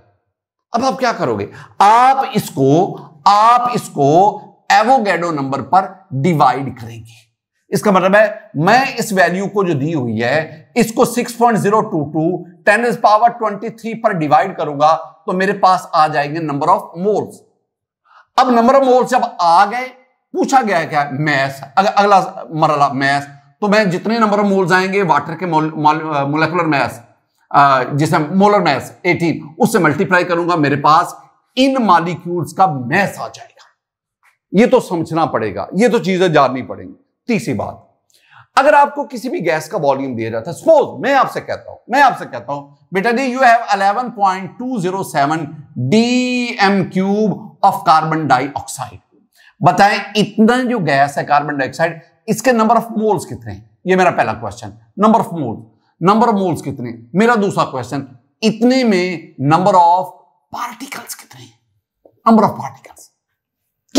अब आप क्या करोगे आप इसको आप इसको एवोगेडो नंबर पर डिवाइड करेंगे इसका मतलब है मैं इस वैल्यू को जो दी हुई है इसको 6.022 10 इज पावर 23 पर डिवाइड करूंगा तो मेरे पास आ जाएंगे नंबर ऑफ मोल्स अब नंबर ऑफ मोल्स जब आ गए पूछा गया है क्या मैस अग, अगला मरला मैस तो मैं जितने नंबर ऑफ मोल्स आएंगे वाटर के मोलेकुलर मैस जिसे मोलर मैस 18 उससे मल्टीप्लाई करूंगा मेरे पास इन मालिक्यूल्स का मैस आ जाएगा ये तो समझना पड़ेगा ये तो चीजें जाननी पड़ेंगी तीसरी बात अगर आपको किसी भी गैस का वॉल्यूम दिया जाता है सपोज मैं आपसे कहता हूं मैं आपसे कहता हूं बेटा जी you have 11.207 DM cube of carbon dioxide बताएं इतना जो गैस है कार्बन डाइऑक्साइड इसके नंबर ऑफ मोल्स कितने हैं ये मेरा पहला question number of mole number of moles कितने मेरा दूसरा क्वेश्चन इतने में नंबर ऑफ पार्टिकल्स कितने नंबर ऑफ पार्टिकल्स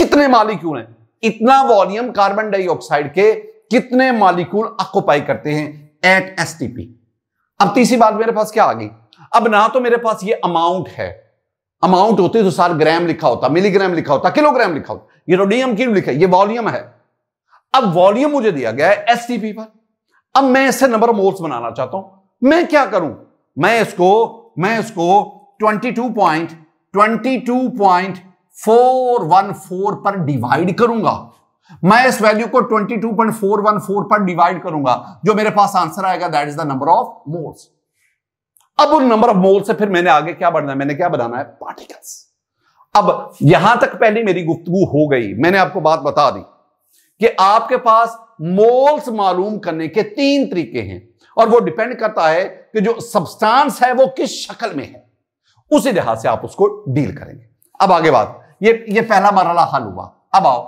कितने मालिक्यूल हैं इतना वॉल्यूम कार्बन डाइऑक्साइड के कितने मालिक्यूल ऑक्यूपाई करते हैं एट एस अब तीसरी बात मेरे पास क्या आ गई अब ना तो मेरे पास ये अमाउंट है अमाउंट होती तो सार ग्राम लिखा होता मिलीग्राम लिखा होता किलोग्राम लिखा होता ये रोडियम क्यों लिखा ये वॉल्यूम है अब वॉल्यूम मुझे दिया गया है एस पर अब मैं इससे नंबर मोल्स बनाना चाहता हूं मैं क्या करूं मैं इसको मैं इसको twenty twenty two two point point four one four पर डिवाइड करूंगा मैं इस वैल्यू को 22.414 पर डिवाइड करूंगा जो मेरे पास आंसर आएगा that is the number of moles अब उन नंबर ऑफ मोल्स से फिर मैंने आगे क्या बढ़ना है मैंने क्या बनाना है पार्टिकल्स अब यहां तक पहले मेरी गुफ्तगु हो गई मैंने आपको बात बता दी कि आपके पास मोल्स मालूम करने के तीन तरीके हैं और वो डिपेंड करता है कि जो सब्सटेंस है वो किस शक्ल में है उसी लिहाज से आप उसको डील करेंगे अब आगे बात ये ये पहला मरला हल हुआ अब आओ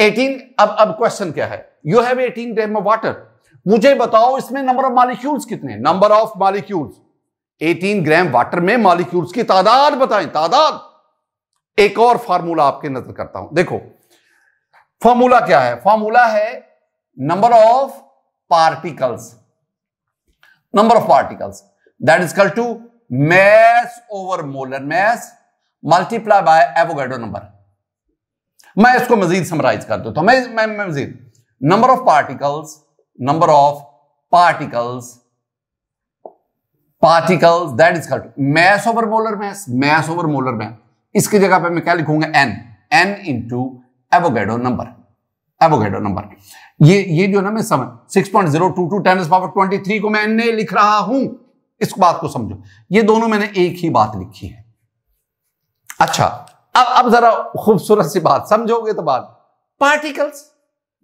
18 अब अब क्वेश्चन क्या है you have 18 gram of water मुझे बताओ इसमें नंबर ऑफ मालिक्यूल्स कितने number of molecules 18 gram water में मालिक्यूल्स की तादाद बताएं तादाद एक और फार्मूला आपके नजर करता हूं देखो फॉर्मूला क्या है फॉर्मूला है number of particles number of particles that is equal to mass over molar mass multiply by Avogadro number मैं इसको मजीद समराइज कर देता तो मैं, मैं, मैं मजीद number of particles number of particles particles that is equal mass over molar mass mass over molar mass इसकी जगह पे मैं क्या लिखूंगा n n into Avogadro number Avogadro number ये ये जो ना मैं समझ six point zero two two ten power twenty three को मैं एन लिख रहा हूं इस बात को समझो ये दोनों मैंने एक ही बात लिखी है अच्छा अब अब जरा खूबसूरत सी बात समझोगे तो बात पार्टिकल्स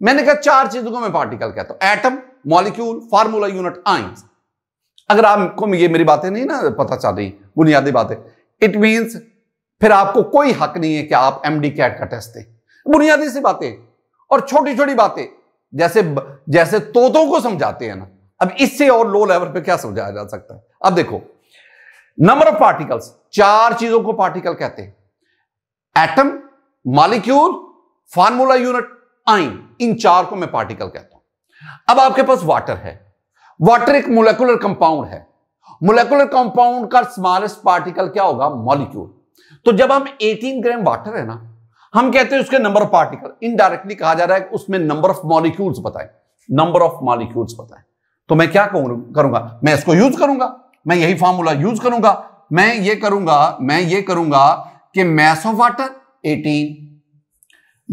मैंने कहा चार चीजों को मैं पार्टिकल कहता हूं atom molecule formula unit ions अगर आपको ये मेरी बातें नहीं ना पता चल रही बुनियादी बातें इट मींस फिर आपको कोई हक नहीं है कि आप एमडी कैट का टेस्ट दें बुनियादी सी बातें और छोटी छोटी बातें जैसे जैसे तोतों को समझाते हैं ना अब इससे और लो लेवल पे क्या समझाया जा सकता है अब देखो नंबर ऑफ पार्टिकल्स चार चीजों को पार्टिकल कहते हैं एटम मालिक्यूल फार्मूला यूनिट आइन इन चार को मैं पार्टिकल कहता हूं अब आपके पास वाटर है वाटर एक मोलेकुलर कंपाउंड है मोलेकुलर कंपाउंड का स्मॉलेस्ट पार्टिकल क्या होगा मॉलिक्यूल तो जब हम 18 ग्राम वाटर है ना हम कहते हैं उसके नंबर ऑफ पार्टिकल इनडायरेक्टली कहा जा रहा है उसमें नंबर ऑफ मॉलिक्यूल्स बताएं नंबर ऑफ मॉलिक्यूल्स बताएं तो मैं क्या करूंगा मैं इसको यूज करूंगा मैं यही फॉर्मूला यूज करूंगा मैं ये करूंगा मैं ये करूंगा कि mass of water eighteen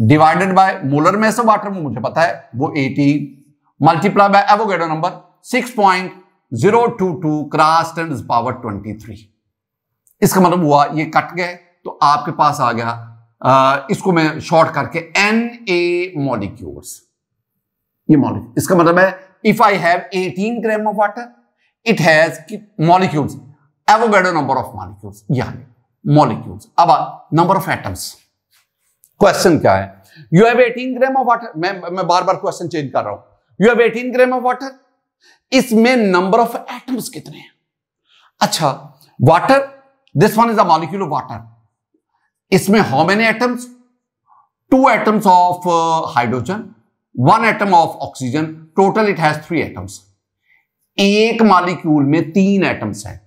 divided by molar mass of water मुझे पता है वो eighteen multiply by Avogadro number six point zero two two cross ten power twenty three इसका मतलब हुआ ये कट गए तो आपके पास आ गया आ, इसको मैं शॉर्ट करके एन ए मॉलिक्यूल्स ये मॉलिक्यूल इसका मतलब है if I have 18 gram of water it has molecules, Avogadro number of molecules, यानी molecules. अब number of atoms. Question क्या है? You have 18 gram of water. मैं मैं बार बार question change कर रहा हूं. You have 18 gram of water. इसमें number of atoms कितने हैं? अच्छा, water. This one is a molecule of water. इसमें how many atoms? Two atoms of uh, hydrogen, one atom of oxygen. Total it has three atoms. एक molecule में तीन atoms हैं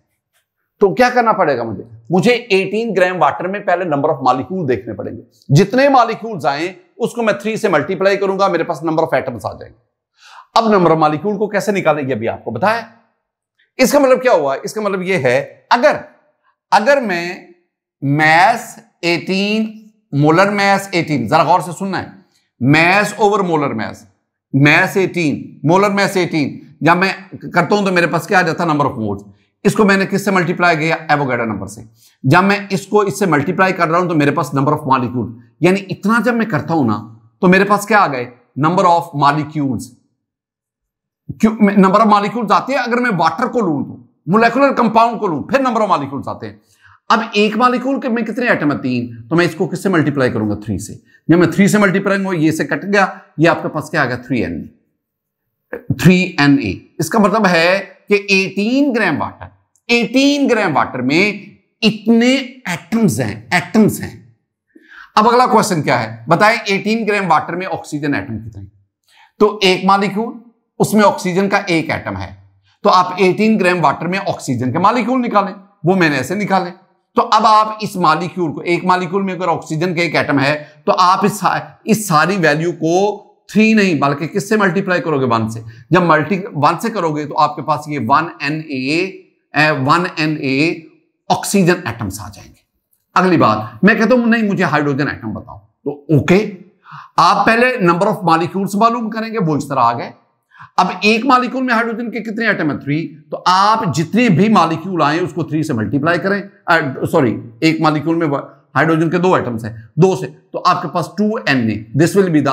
तो क्या करना पड़ेगा मुझे मुझे 18 ग्राम वाटर में पहले नंबर ऑफ मालिक्यूल देखने पड़ेंगे जितने मालिक्यूल्स आए उसको मैं थ्री से मल्टीप्लाई करूंगा मेरे पास नंबर ऑफ एटम्स आ जाएंगे अब नंबर ऑफ मालिक्यूल को कैसे निकालेंगे अभी आपको बताया इसका मतलब क्या हुआ इसका मतलब यह है अगर अगर मैं मैस 18 मोलर मैस 18 जरा गौर से सुनना है mass over molar mass mass 18 molar mass eighteen या मैं करता हूं तो मेरे पास क्या आ जाता है नंबर ऑफ मोड्स इसको मैंने किससे मल्टीप्लाई किया एवोगेडा नंबर से जब मैं इसको इससे मल्टीप्लाई कर रहा हूं तो मेरे पास नंबर ऑफ मालिक्यूल यानी इतना जब मैं करता हूं ना तो मेरे पास क्या आ गए number of molecules number of molecule आते हैं अगर मैं वाटर को लू तो मोलेकुलर कंपाउंड को लू फिर नंबर ऑफ मालिक्यूल्स आते हैं अब एक मालिक्यूल के में कितने आइटम है तीन तो मैं इसको किससे मल्टीप्लाई करूंगा थ्री से जब मैं थ्री से मल्टीप्लाई ये से कट गया ये आपके पास क्या आ गया थ्री एन में थ्री एन ए इसका मतलब है कि 18 ग्राम वाटर 18 ग्राम वाटर में इतने एटम्स हैं एटम्स हैं अब अगला क्वेश्चन क्या है बताएं 18 ग्राम वाटर में ऑक्सीजन एटम कितने तो एक मालिक्यूल उसमें ऑक्सीजन का एक एटम है तो आप 18 ग्राम वाटर में ऑक्सीजन के मालिक्यूल निकालें वो मैंने ऐसे निकाले तो अब आप इस मालिक्यूल को एक मालिक्यूल में अगर ऑक्सीजन का एक एटम है तो आप इस इस सारी वैल्यू को थ्री नहीं बल्कि किससे मल्टीप्लाई करोगे वन से जब मल्टी वन से करोगे तो आपके पास ये one N A one N A oxygen atoms आ जाएंगे अगली बात मैं कहता हूं नहीं मुझे हाइड्रोजन एटम बताओ तो ओके आप पहले नंबर ऑफ मालिक्यूल्स मालूम करेंगे वो इस तरह आ गए अब एक मालिक्यूल में हाइड्रोजन के कितने एटम है थ्री तो आप जितने भी मालिक्यूल आए उसको थ्री से मल्टीप्लाई करें सॉरी एक मालिक्यूल में हाइड्रोजन के दो एटम्स हैं दो से तो आपके पास two N A this will be the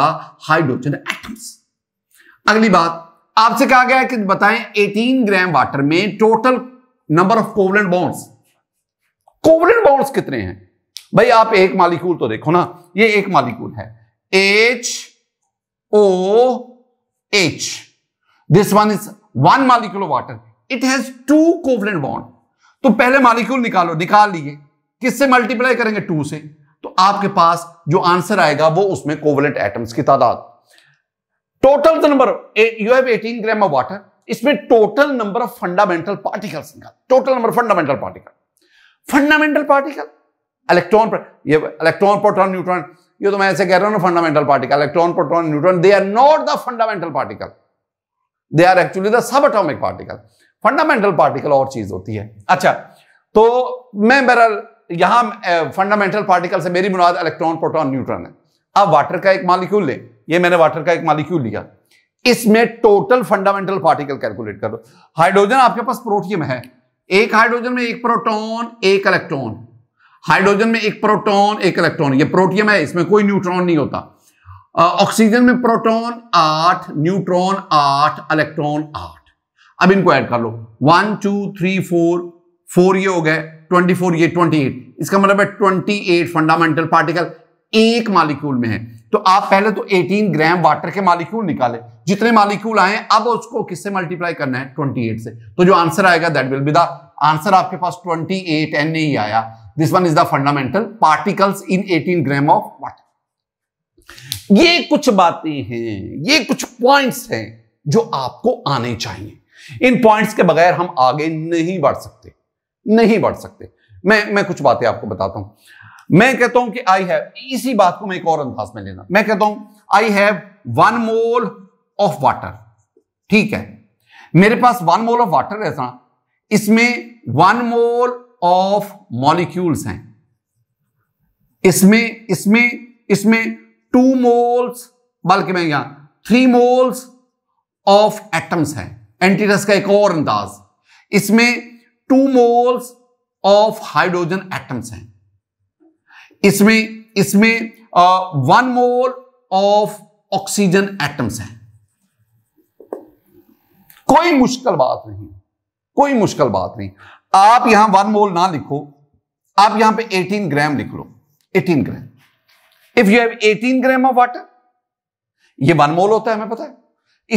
hydrogen atoms अगली बात आपसे कहा गया कि बताएं 18 ग्राम वाटर में total number of covalent bonds covalent bonds कितने हैं भाई आप एक मालिक्यूल तो देखो ना ये एक मालिक्यूल है H O H this one is one molecule of water it has two covalent bond तो पहले मालिक्यूल निकालो निकाल लीजिए किससे मल्टीप्लाई करेंगे टू से तो आपके पास जो आंसर आएगा वो उसमें कोवलेंट एटम्स की तादाद total number you have 18 gram of water इसमें total number of fundamental particle निकाल total number fundamental particle fundamental particle electron ये इलेक्ट्रॉन प्रोटॉन न्यूट्रॉन ये तो मैं ऐसे कह रहा हूं ना fundamental particle electron proton neutron they are not the fundamental particle they are actually the subatomic particle fundamental particle और चीज होती है अच्छा तो मैं बहरहाल यहां फंडामेंटल पार्टिकल से मेरी मुनाद इलेक्ट्रॉन प्रोटॉन न्यूट्रॉन है अब वाटर का एक मालिक्यूल ले ये मैंने वाटर का एक मालिक्यूल लिया इसमें टोटल फंडामेंटल पार्टिकल कैलकुलेट कर दो हाइड्रोजन आपके पास प्रोटियम है एक हाइड्रोजन में एक प्रोटॉन एक इलेक्ट्रॉन हाइड्रोजन में एक प्रोटॉन एक इलेक्ट्रॉन ये प्रोटियम है इसमें कोई न्यूट्रॉन नहीं होता ऑक्सीजन में प्रोटॉन आठ न्यूट्रॉन आठ इलेक्ट्रॉन आठ अब इनको ऐड कर लो one two three four four ये हो गए 24 ये 28 इसका मतलब है 28 फंडामेंटल पार्टिकल एक मालिक्यूल में है तो आप पहले तो 18 ग्राम वाटर के मालिक्यूल निकाले जितने मालिक्यूल आए अब उसको किससे मल्टीप्लाई करना है 28 से तो जो आंसर आएगा that will be the answer आपके पास 28 एट एन ए आया this one is the fundamental particles in 18 gram of water ये कुछ बातें हैं ये कुछ पॉइंट्स हैं जो आपको आने चाहिए इन पॉइंट्स के बगैर हम आगे नहीं बढ़ सकते नहीं बढ़ सकते मैं मैं कुछ बातें आपको बताता हूं मैं कहता हूं कि आई हैव इसी बात को मैं एक और अंदाज में लेना मैं कहता हूं I have one mole of water ठीक है मेरे पास वन मोल ऑफ वाटर है ना इसमें वन मोल ऑफ मॉलिक्यूल्स हैं इसमें इसमें इसमें टू मोल्स बल्कि मैं यहां थ्री मोल्स ऑफ एटम्स हैं एंटीरस का एक और अंदाज इसमें two moles of hydrogen atoms हैं इसमें इसमें one mole of oxygen atoms हैं कोई मुश्किल बात नहीं कोई मुश्किल बात नहीं आप यहां वन मोल ना लिखो आप यहां पे 18 ग्राम लिख लो 18 gram if you have 18 gram of water ये वन मोल होता है हमें पता है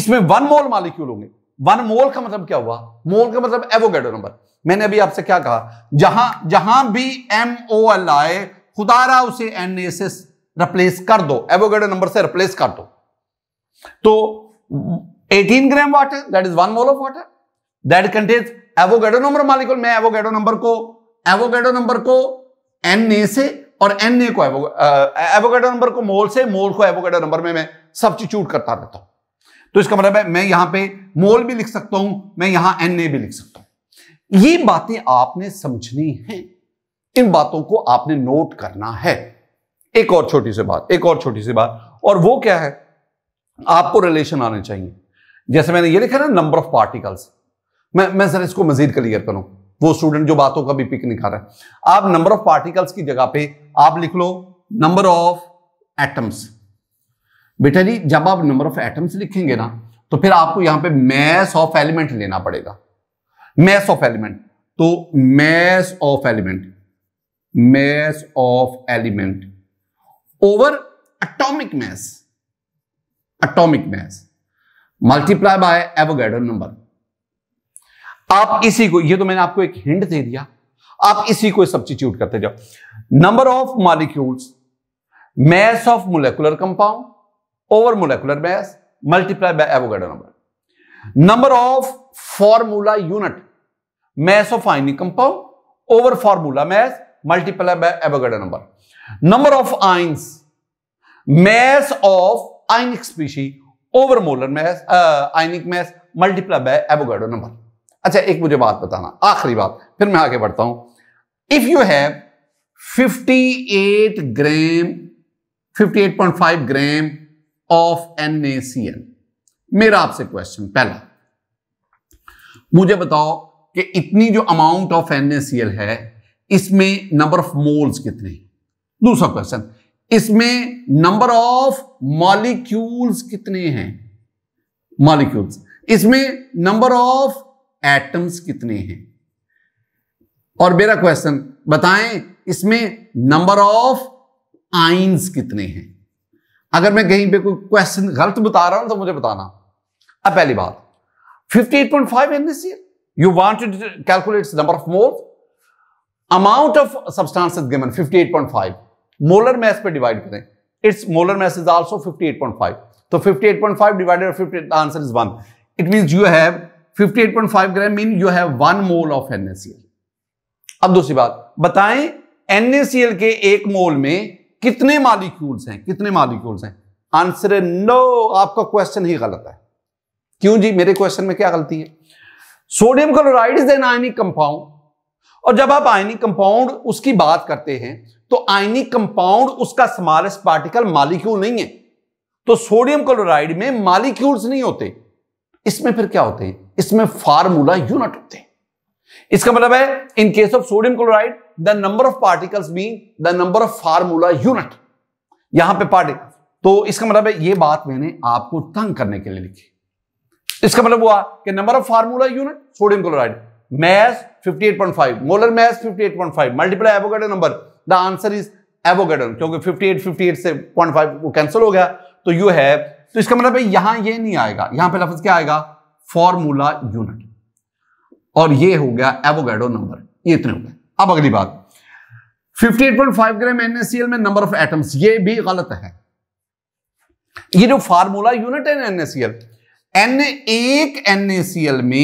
इसमें वन मोल मालिक्यूल होंगे वन मोल का मतलब क्या हुआ मोल का मतलब एवोगेडो नंबर मैंने अभी आपसे क्या कहा जहां जहां भी एम ओ एल आए खुदारा उसे एन एस एस रिप्लेस कर दो एवोगेडो नंबर से रिप्लेस कर दो तो 18 gram water that is one mole of water that contains Avogadro number molecule मैं एवोगेडो नंबर को एवोगेडो नंबर को एन ए से और एन ए को एवोगेडो नंबर uh, को मोल से मोल को एवोगेडो नंबर में मैं सब्सटीट्यूट करता रहता हूं तो इसका मतलब है मैं यहां पे मोल भी लिख सकता हूं मैं यहां एन ए भी लिख सकता हूं ये बातें आपने समझनी है इन बातों को आपने नोट करना है एक और छोटी सी बात एक और छोटी सी बात और वो क्या है आपको रिलेशन आने चाहिए जैसे मैंने ये लिखा ना नंबर ऑफ पार्टिकल्स मैं मैं सर इसको मजीद क्लियर करूं वो स्टूडेंट जो बातों का भी पिक नहीं खा रहा है आप नंबर ऑफ पार्टिकल्स की जगह पे आप लिख लो नंबर ऑफ एटम्स बेटा जी जब आप नंबर ऑफ एटम्स लिखेंगे ना तो फिर आपको यहां पे मैस ऑफ एलिमेंट लेना पड़ेगा मैस ऑफ एलिमेंट तो mass of element mass of element over atomic mass atomic mass multiply by Avogadro number आप इसी को ये तो मैंने आपको एक हिंट दे दिया आप इसी को सब्सिट्यूट करते जाओ number of molecules mass of molecular compound over molecular mass multiply by Avogadro number number of formula unit mass of ionic compound over formula mass multiply by number number of ions mass of ionic species over molar mass ionic mass multiply by number अच्छा एक मुझे बात बताना आखिरी बात फिर मैं आगे बढ़ता हूं if you have 58 gram 58.5 gram of N मेरा आपसे क्वेश्चन पहला मुझे बताओ कि इतनी जो अमाउंट ऑफ एनएसीएल है इसमें नंबर ऑफ मोल्स कितने हैं दूसरा क्वेश्चन इसमें नंबर ऑफ मॉलिक्यूल्स कितने हैं मॉलिक्यूल्स इसमें नंबर ऑफ एटम्स कितने हैं और मेरा क्वेश्चन बताएं इसमें नंबर ऑफ आइंस कितने हैं अगर मैं कहीं पे कोई क्वेश्चन गलत बता रहा हूं तो मुझे बताना अब पहली बात 58.5 NaCl you want calculate number of mole amount of substance given 58.5 molar mass पे डिवाइड करें it's molar mass is also 58.5 तो 58.5 divided by 58 the answer is 1 it means you have 58.5 gram mean you have 1 mole of NaCl अब दूसरी बात बताएं NSCL के एक मोल में कितने मॉलिक्यूल्स हैं कितने मॉलिक्यूल्स हैं आंसर नो आपका क्वेश्चन ही गलत है क्यों जी मेरे क्वेश्चन में क्या गलती है sodium chloride is an ionic compound और जब आप आयनिक कंपाउंड उसकी बात करते हैं तो आयनिक कंपाउंड उसका स्मॉलेस्ट पार्टिकल मालिक्यूल नहीं है तो सोडियम क्लोराइड में मालिक्यूल्स नहीं होते इसमें फिर क्या होते हैं इसमें फार्मूला यूनिट होते हैं इसका मतलब है in case of sodium chloride the number of particles mean the number of formula unit यहां पे पार्टिकल तो इसका मतलब है ये बात मैंने आपको तंग करने के लिए लिखी इसका मतलब हुआ कि number of formula unit sodium chloride mass 58.5 molar mass 58.5 multiply avogadro number the answer is avogadro क्योंकि 58 58 से 0.5 वो कैंसिल हो गया तो यू है तो इसका मतलब है यहां ये नहीं आएगा यहां पे लफ्ज क्या आएगा फार्मूला यूनिट और ये हो गया एवोगेडो नंबर ये इतने हो गए अब अगली बात 58.5 ग्राम NaCl में नंबर ऑफ एटम्स ये भी गलत है ये जो फार्मूला यूनिट है एनएससीएल एन एक एनएसीएल में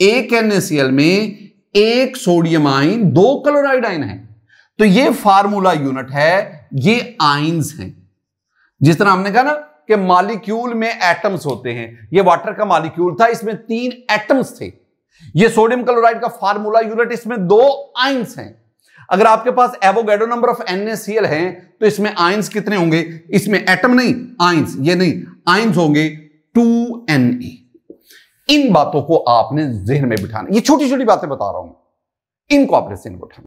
एक एल में एक सोडियम आइन दो क्लोराइड आइन है तो ये फार्मूला यूनिट है ये आइंस हैं जिस तरह हमने कहा ना कि मालिक्यूल में एटम्स होते हैं ये वाटर का मालिक्यूल था इसमें तीन एटम्स थे ये सोडियम क्लोराइड का फार्मूला यूनिट इसमें दो आइंस हैं अगर आपके पास एवोगेडो नंबर ऑफ एनएसीएल हैं तो इसमें आइंस कितने होंगे इसमें एटम नहीं आइंस ये नहीं आइंस होंगे टू एन ए इन बातों को आपने जहन में बिठाना ये छोटी छोटी बातें बता रहा हूं इनको आपने जहन में बिठाना